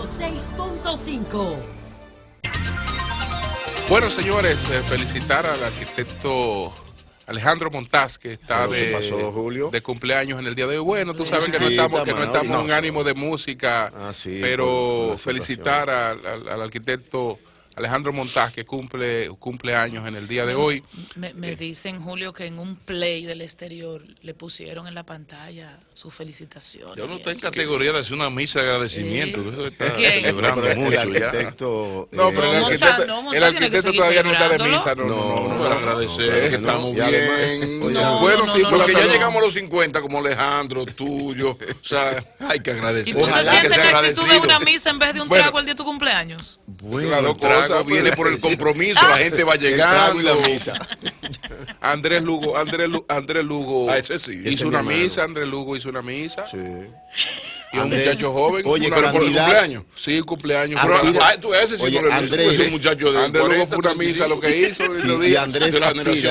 6.5 Bueno, señores, eh, felicitar al arquitecto Alejandro Montaz, que está de, cumpleaños en el día de hoy. Bueno, tú sabes que no estamos, que no estamos en ánimo de música, ah, pero felicitar al arquitecto Alejandro Montaz, que cumple, cumple años en el día de hoy. Me, eh, dicen, Julio, que en un play del exterior le pusieron en la pantalla sus felicitaciones. Yo no estoy en categoría de hacer una misa de agradecimiento. eso el arquitecto, no, eh, pero todavía no está de misa. No, no, para agradecer, que estamos bien. bueno, sí, porque ya llegamos a los 50, como Alejandro, tuyo. O sea, hay que agradecer. ¿Y tú te sientes que, que una misa en vez de un trago el día de tu cumpleaños? La locura viene por el compromiso, la gente va llegando. El la misa. Andrés Lugo, Andrés Lugo, Andrés Lugo ah, sí. hizo una misa, Andrés Lugo hizo una misa. Sí. Y un muchacho joven, oye, una, por el cumpleaños. Sí, cumpleaños. Ah, pero, ah, tú ese oye, Andrés, un muchacho de Andrés Lugo fue una misa lo que hizo. y Andrés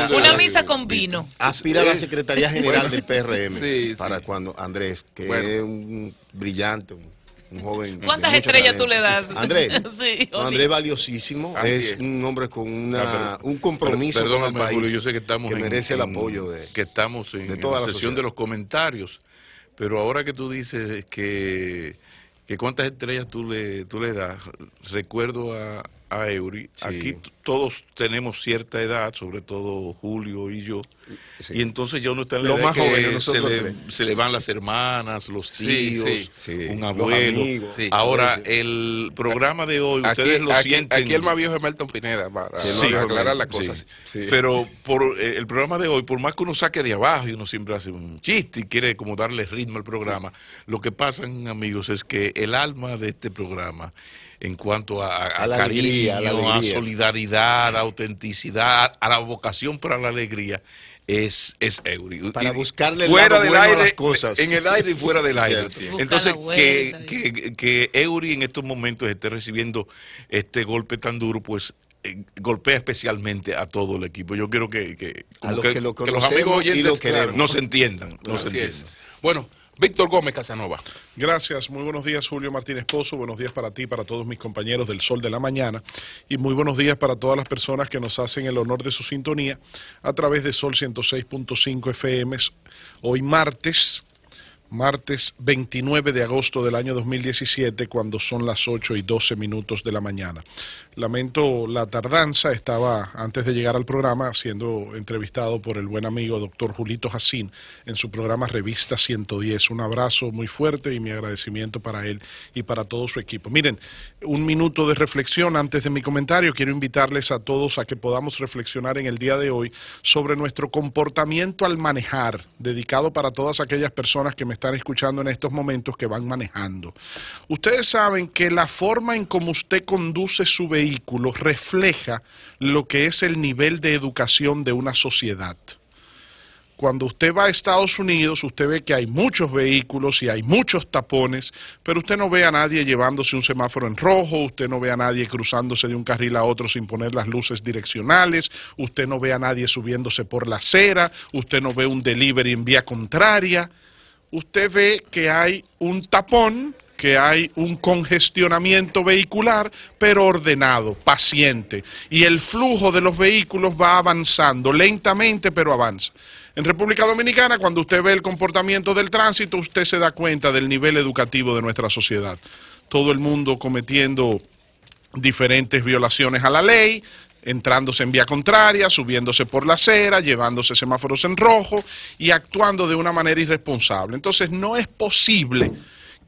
una misa con vino. Aspira a la Secretaría General del PRM. para cuando Andrés, que es un brillante, ¿Cuántas estrellas tú le das? Andrés. Andrés valiosísimo. es, un hombre con una, un compromiso con yo sé que, estamos merece el apoyo de. Que estamos en, la, sesión de los comentarios. Pero ahora que tú dices que, que cuántas estrellas tú le, tú le das, recuerdo a, a Eury. Aquí todos tenemos cierta edad, sobre todo Julio y yo, y entonces ya uno está en la edad más que se le, se le, van las hermanas, los tíos, un abuelo. Ahora, el programa de hoy, ustedes lo sienten... Aquí el más viejo es Melton Pineda, para aclarar las cosas. Pero por eh, el programa de hoy, por más que uno saque de abajo y uno siempre hace un chiste y quiere como darle ritmo al programa, lo que pasa amigos, es que el alma de este programa en cuanto a, la cariño, a, la solidaridad, a autenticidad, a la vocación para la alegría, es, es Para buscarle la las cosas. En el aire y fuera del aire. Entonces, que, que, que Eury en estos momentos esté recibiendo este golpe tan duro, pues eh, golpea especialmente a todo el equipo. Yo quiero que, que, los, amigos y los queremos. nos entiendan. entiendan. Bueno. Víctor Gómez Casanova. Gracias, muy buenos días Julio Martínez Pozo, buenos días para ti, para todos mis compañeros del Sol de la Mañana y muy buenos días para todas las personas que nos hacen el honor de su sintonía a través de Sol 106.5 FM hoy martes martes 29 de agosto del año 2017, cuando son las 8 y 12 minutos de la mañana. Lamento la tardanza, estaba antes de llegar al programa siendo entrevistado por el buen amigo doctor Julito Jacín en su programa Revista 110. Un abrazo muy fuerte y mi agradecimiento para él y para todo su equipo. Miren, un minuto de reflexión antes de mi comentario. Quiero invitarles a todos a que podamos reflexionar en el día de hoy sobre nuestro comportamiento al manejar, dedicado para todas aquellas personas que me están escuchando en estos momentos que van manejando. Ustedes saben que la forma en cómo usted conduce su vehículo refleja lo que es el nivel de educación de una sociedad cuando usted va a Estados Unidos, usted ve que hay muchos vehículos y hay muchos tapones, pero usted no ve a nadie llevándose un semáforo en rojo, usted no ve a nadie cruzándose de un carril a otro sin poner las luces direccionales, usted no ve a nadie subiéndose por la acera, usted no ve un delivery en vía contraria usted ve que hay un tapón, que hay un congestionamiento vehicular, pero ordenado, paciente. Y el flujo de los vehículos va avanzando, lentamente, pero avanza. En República Dominicana, cuando usted ve el comportamiento del tránsito, usted se da cuenta del nivel educativo de nuestra sociedad. Todo el mundo cometiendo diferentes violaciones a la ley, entrándose en vía contraria, subiéndose por la acera, llevándose semáforos en rojo y actuando de una manera irresponsable. Entonces no es posible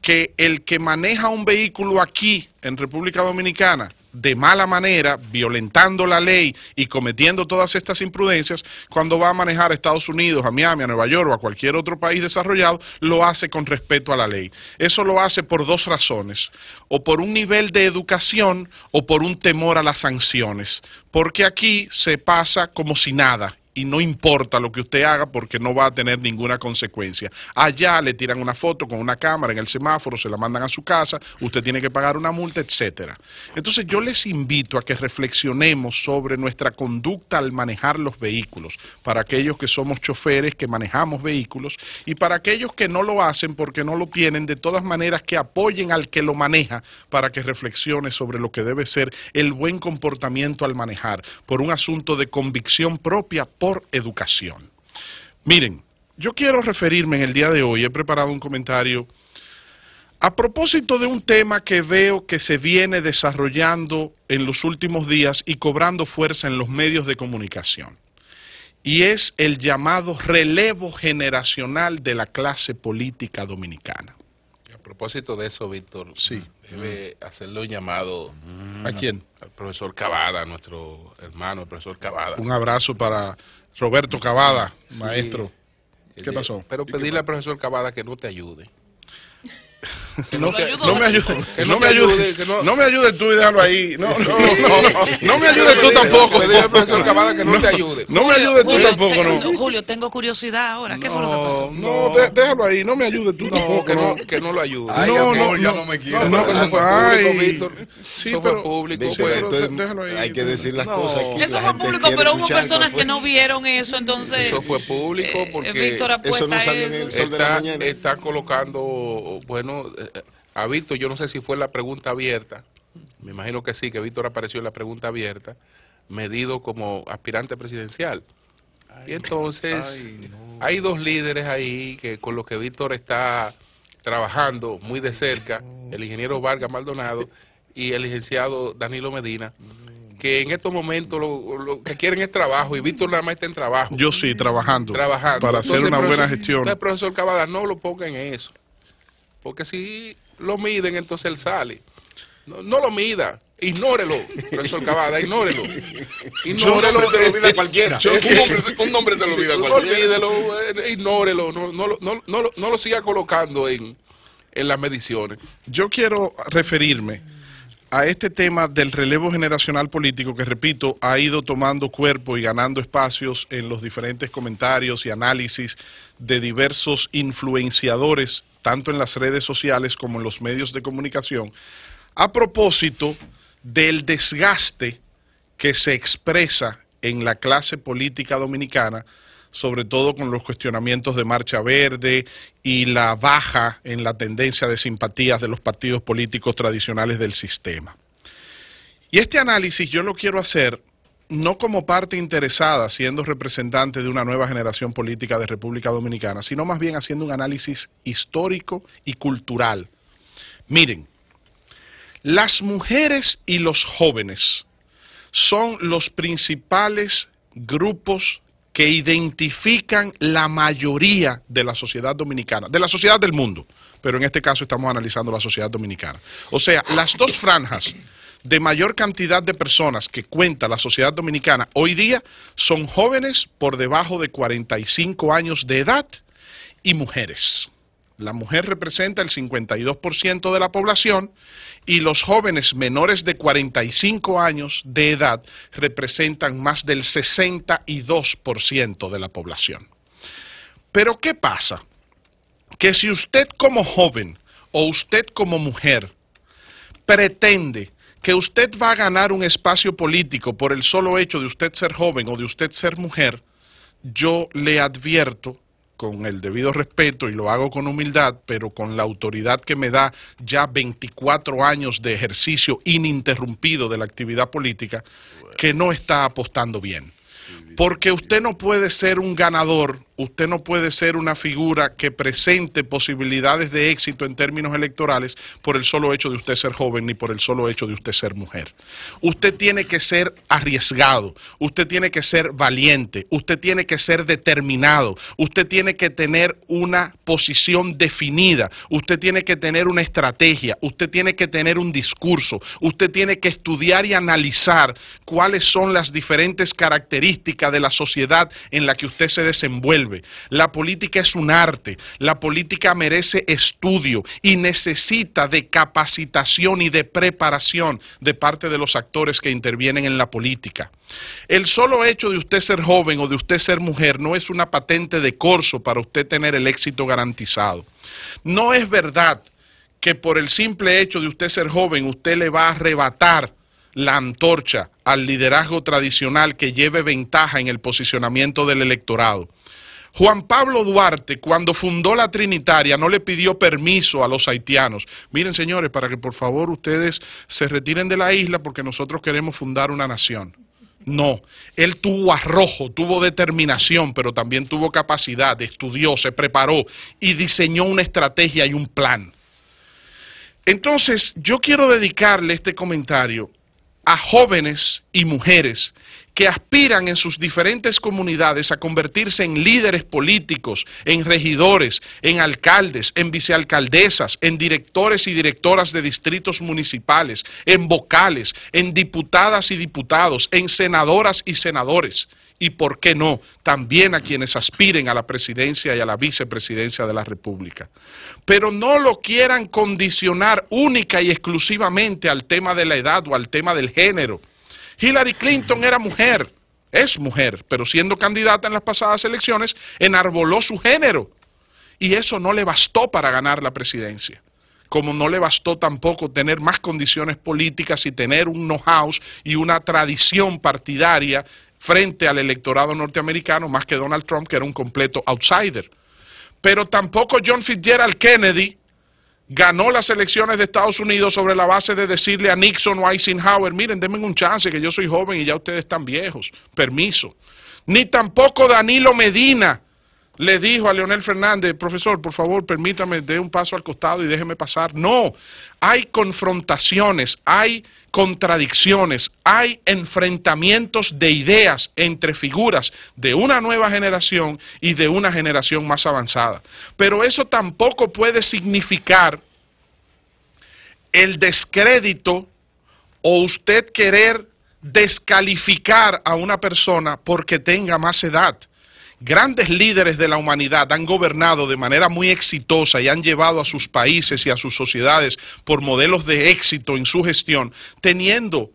que el que maneja un vehículo aquí en República Dominicana de mala manera, violentando la ley y cometiendo todas estas imprudencias, cuando va a manejar a Estados Unidos, a Miami, a Nueva York o a cualquier otro país desarrollado, lo hace con respeto a la ley. Eso lo hace por dos razones, o por un nivel de educación o por un temor a las sanciones, porque aquí se pasa como si nada y no importa lo que usted haga porque no va a tener ninguna consecuencia. Allá le tiran una foto con una cámara en el semáforo, se la mandan a su casa, usted tiene que pagar una multa, etcétera. Entonces yo les invito a que reflexionemos sobre nuestra conducta al manejar los vehículos, para aquellos que somos choferes, que manejamos vehículos, y para aquellos que no lo hacen porque no lo tienen, de todas maneras que apoyen al que lo maneja para que reflexione sobre lo que debe ser el buen comportamiento al manejar, por un asunto de convicción propia, por educación. Miren, yo quiero referirme en el día de hoy, he preparado un comentario a propósito de un tema que veo que se viene desarrollando en los últimos días y cobrando fuerza en los medios de comunicación, y es el llamado relevo generacional de la clase política dominicana. A propósito de eso, Víctor, sí. debe hacerle un llamado. ¿A quién? Al profesor Cavada, nuestro hermano, el profesor Cavada. Un abrazo para Roberto Cavada, maestro. ¿Qué pasó? Pero pedirle al profesor Cavada que no te ayude. no, me ayudes que no, me ayude, que no, me ayude tú y déjalo ahí. No, no, no, no me ayudes tú tampoco. que no, te ayude. No me ayudes tú tampoco, no. Julio, tengo curiosidad ahora. ¿Qué fue lo que pasó? No, déjalo ahí, no me ayudes tú tampoco. Que no, que no lo ayude. no, no, ya no me quiero. No, que fue ay, Víctor. Sí, pero público, pues. déjalo ahí. Hay que pues. decir las cosas aquí. Eso fue público, pero hubo personas que no vieron eso, entonces Eso fue público eh, porque Víctor apuesta eso no Está colocando, bueno, eh, a Víctor, yo no sé si fue la pregunta abierta, me imagino que sí, que Víctor apareció en la pregunta abierta, medido como aspirante presidencial. y entonces hay dos líderes ahí que con los que Víctor está trabajando muy de cerca, el ingeniero Vargas Maldonado y el licenciado Danilo Medina, mm. que en estos momentos lo, que quieren es trabajo y Víctor nada más está en trabajo. Yo sí, trabajando. Para hacer una buena gestión. Entonces, profesor Cavada, no lo ponga en eso. Porque si lo miden, entonces él sale. No, lo mida. Ignórelo, profesor Cavada, ignórelo. Ignórelo. Yo se lo olvida cualquiera. un, nombre, se lo cualquiera. Eh, ignórelo. No, lo siga colocando en, en las mediciones. Yo quiero referirme a este tema del relevo generacional político que, repito, ha ido tomando cuerpo y ganando espacios en los diferentes comentarios y análisis de diversos influenciadores tanto en las redes sociales como en los medios de comunicación, a propósito del desgaste que se expresa en la clase política dominicana, sobre todo con los cuestionamientos de Marcha Verde y la baja en la tendencia de simpatías de los partidos políticos tradicionales del sistema. Y este análisis yo lo quiero hacer no como parte interesada, siendo representante de una nueva generación política de República Dominicana, sino más bien haciendo un análisis histórico y cultural. Miren, las mujeres y los jóvenes son los principales grupos que identifican la mayoría de la sociedad dominicana, de la sociedad del mundo, pero en este caso estamos analizando la sociedad dominicana. O sea, las dos franjas de mayor cantidad de personas que cuenta la sociedad dominicana hoy día son jóvenes por debajo de 45 años de edad y mujeres. La mujer representa el 52% de la población y los jóvenes menores de 45 años de edad representan más del 62% de la población. Pero ¿qué pasa? Que si usted como joven o usted como mujer pretende que usted va a ganar un espacio político por el solo hecho de usted ser joven o de usted ser mujer, yo le advierto con el debido respeto y lo hago con humildad, pero con la autoridad que me da ya 24 años de ejercicio ininterrumpido de la actividad política, que no está apostando bien. Porque usted no puede ser un ganador usted no puede ser una figura que presente posibilidades de éxito en términos electorales por el solo hecho de usted ser joven ni por el solo hecho de usted ser mujer. Usted tiene que ser arriesgado, usted tiene que ser valiente, usted tiene que ser determinado, usted tiene que tener una posición definida, usted tiene que tener una estrategia, usted tiene que tener un discurso, usted tiene que estudiar y analizar cuáles son las diferentes características de la sociedad en la que usted se desenvuelve la política es un arte, la política merece estudio y necesita de capacitación y de preparación de parte de los actores que intervienen en la política. El solo hecho de usted ser joven o de usted ser mujer no es una patente de corso para usted tener el éxito garantizado. No es verdad que por el simple hecho de usted ser joven usted le va a arrebatar la antorcha al liderazgo tradicional que lleve ventaja en el posicionamiento del electorado. Juan Pablo Duarte, cuando fundó la Trinitaria, no le pidió permiso a los haitianos. Miren, señores, para que por favor ustedes se retiren de la isla porque nosotros queremos fundar una nación. No, él tuvo arrojo, tuvo determinación, pero también tuvo capacidad, estudió, se preparó y diseñó una estrategia y un plan. Entonces, yo quiero dedicarle este comentario a jóvenes y mujeres que aspiran en sus diferentes comunidades a convertirse en líderes políticos, en regidores, en alcaldes, en vicealcaldesas, en directores y directoras de distritos municipales, en vocales, en diputadas y diputados, en senadoras y senadores. Y por qué no, también a quienes aspiren a la presidencia y a la vicepresidencia de la República. Pero no lo quieran condicionar única y exclusivamente al tema de la edad o al tema del género Hillary Clinton era mujer, es mujer, pero siendo candidata en las pasadas elecciones, enarboló su género. Y eso no le bastó para ganar la presidencia como no le bastó tampoco tener más condiciones políticas y tener un know-how y una tradición partidaria frente al electorado norteamericano, más que Donald Trump, que era un completo outsider. Pero tampoco John Fitzgerald Kennedy ganó las elecciones de Estados Unidos sobre la base de decirle a Nixon o Eisenhower, miren, denme un chance, que yo soy joven y ya ustedes están viejos, permiso. Ni tampoco Danilo Medina, le dijo a Leonel Fernández, profesor, por favor, permítame, dé un paso al costado y déjeme pasar. No, hay confrontaciones, hay contradicciones, hay enfrentamientos de ideas entre figuras de una nueva generación y de una generación más avanzada. Pero eso tampoco puede significar el descrédito o usted querer descalificar a una persona porque tenga más edad grandes líderes de la humanidad han gobernado de manera muy exitosa y han llevado a sus países y a sus sociedades por modelos de éxito en su gestión, teniendo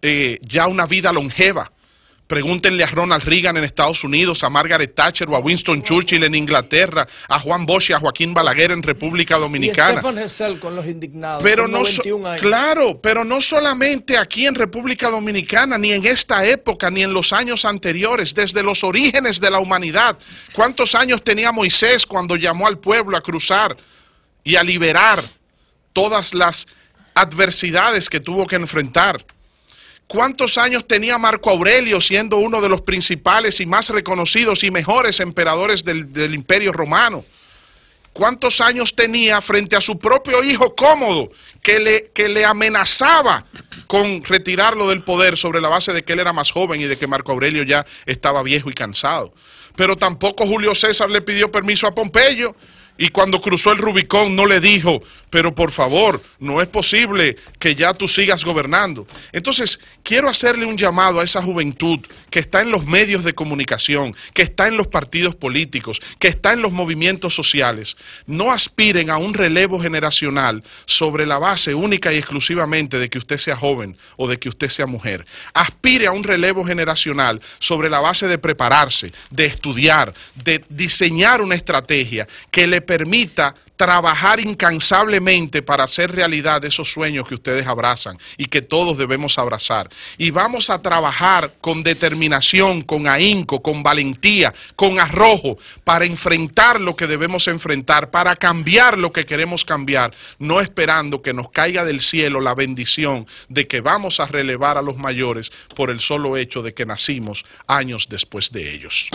eh, ya una vida longeva Pregúntenle a Ronald Reagan en Estados Unidos, a Margaret Thatcher o a Winston Churchill en Inglaterra, a Juan Bosch y a Joaquín Balaguer en República Dominicana. Pero no Claro, pero no solamente aquí en República Dominicana, ni en esta época, ni en los años anteriores, desde los orígenes de la humanidad. ¿Cuántos años tenía Moisés cuando llamó al pueblo a cruzar y a liberar todas las adversidades que tuvo que enfrentar? ¿Cuántos años tenía Marco Aurelio siendo uno de los principales y más reconocidos y mejores emperadores del, imperio romano? ¿Cuántos años tenía frente a su propio hijo cómodo que le, que le amenazaba con retirarlo del poder sobre la base de que él era más joven y de que Marco Aurelio ya estaba viejo y cansado? Pero tampoco Julio César le pidió permiso a Pompeyo y cuando cruzó el Rubicón no le dijo, pero por favor, no es posible que ya tú sigas gobernando. Entonces, quiero hacerle un llamado a esa juventud que está en los medios de comunicación, que está en los partidos políticos, que está en los movimientos sociales. No aspiren a un relevo generacional sobre la base única y exclusivamente de que usted sea joven o de que usted sea mujer. Aspire a un relevo generacional sobre la base de prepararse, de estudiar, de diseñar una estrategia que le permita trabajar incansablemente para hacer realidad esos sueños que ustedes abrazan y que todos debemos abrazar. Y vamos a trabajar con determinación, con ahínco, con valentía, con arrojo, para enfrentar lo que debemos enfrentar, para cambiar lo que queremos cambiar, no esperando que nos caiga del cielo la bendición de que vamos a relevar a los mayores por el solo hecho de que nacimos años después de ellos.